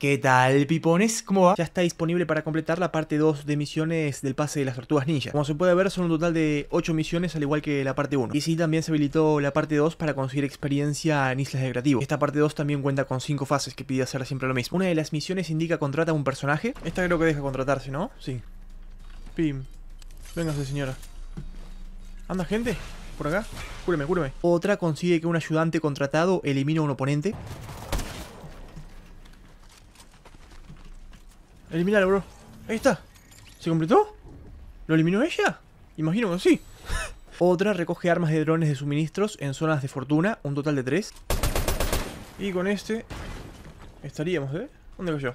¿Qué tal, pipones? ¿Cómo va? Ya está disponible para completar la parte 2 de misiones del pase de las tortugas ninja. Como se puede ver, son un total de 8 misiones, al igual que la parte 1. Y sí, también se habilitó la parte 2 para conseguir experiencia en islas de creativo. Esta parte 2 también cuenta con 5 fases que pide hacer siempre lo mismo. Una de las misiones indica contrata a un personaje. Esta creo que deja contratarse, ¿no? Sí. Pim. Véngase, señora. ¿Anda gente? ¿Por acá? Cúreme, cúreme. Otra consigue que un ayudante contratado elimine a un oponente. Eliminalo, bro. Ahí está. ¿Se completó? ¿Lo eliminó ella? Imagino que sí. Otra recoge armas de drones de suministros en zonas de fortuna, un total de tres. Y con este estaríamos, ¿eh? ¿Dónde cayó?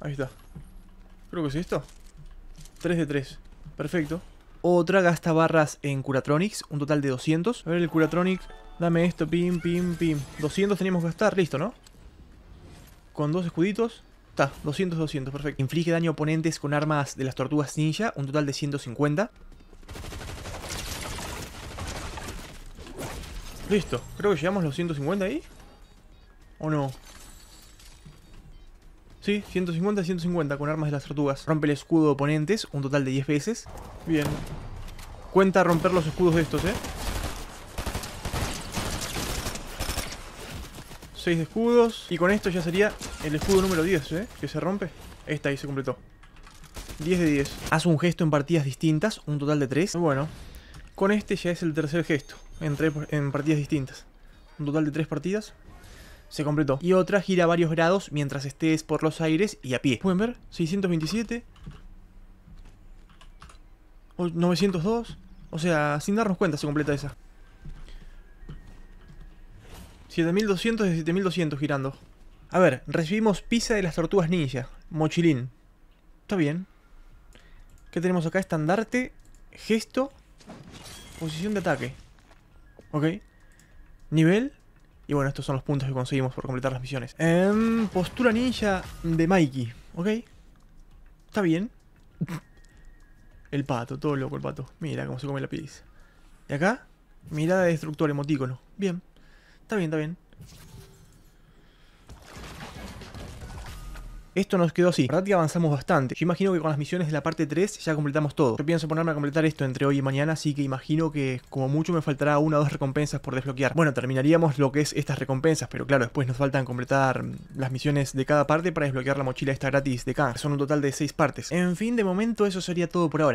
Ahí está. Creo que es esto. Tres de tres. Perfecto. Otra gasta barras en Curatronics, un total de 200. A ver el Curatronic, dame esto, pim, pim, pim. 200 teníamos que gastar, listo, ¿no? Con dos escuditos. Está, 200, 200, perfecto. Inflige daño a oponentes con armas de las tortugas ninja, un total de 150. Listo, creo que llegamos a los 150 ahí. ¿O no? Sí, 150, 150 con armas de las tortugas. Rompe el escudo de oponentes, un total de 10 veces. Bien. Cuenta romper los escudos de estos, ¿eh? 6 de escudos. Y con esto ya sería el escudo número 10, ¿eh? Que se rompe. Esta ahí se completó. 10 de 10. Haz un gesto en partidas distintas, un total de 3. Bueno, con este ya es el tercer gesto en, en partidas distintas. Un total de 3 partidas. Se completó. Y otra gira varios grados mientras estés por los aires y a pie. ¿Pueden ver? 627. 902. O sea, sin darnos cuenta se completa esa. 7200 de 7200 girando. A ver, recibimos pizza de las tortugas ninja. Mochilín. Está bien. ¿Qué tenemos acá? Estandarte, gesto, posición de ataque. Ok. Nivel. Y bueno, estos son los puntos que conseguimos por completar las misiones. Em, postura ninja de Mikey. Ok. Está bien. El pato, todo loco el pato. Mira cómo se come la pizza. Y acá, mirada de destructor emotícono. Bien. Está bien, está bien. Esto nos quedó así. La verdad que avanzamos bastante. Yo imagino que con las misiones de la parte 3 ya completamos todo. Yo pienso ponerme a completar esto entre hoy y mañana, así que imagino que como mucho me faltará una o dos recompensas por desbloquear. Bueno, terminaríamos lo que es estas recompensas, pero claro, después nos faltan completar las misiones de cada parte para desbloquear la mochila esta gratis de K. Son un total de 6 partes. En fin, de momento eso sería todo por ahora.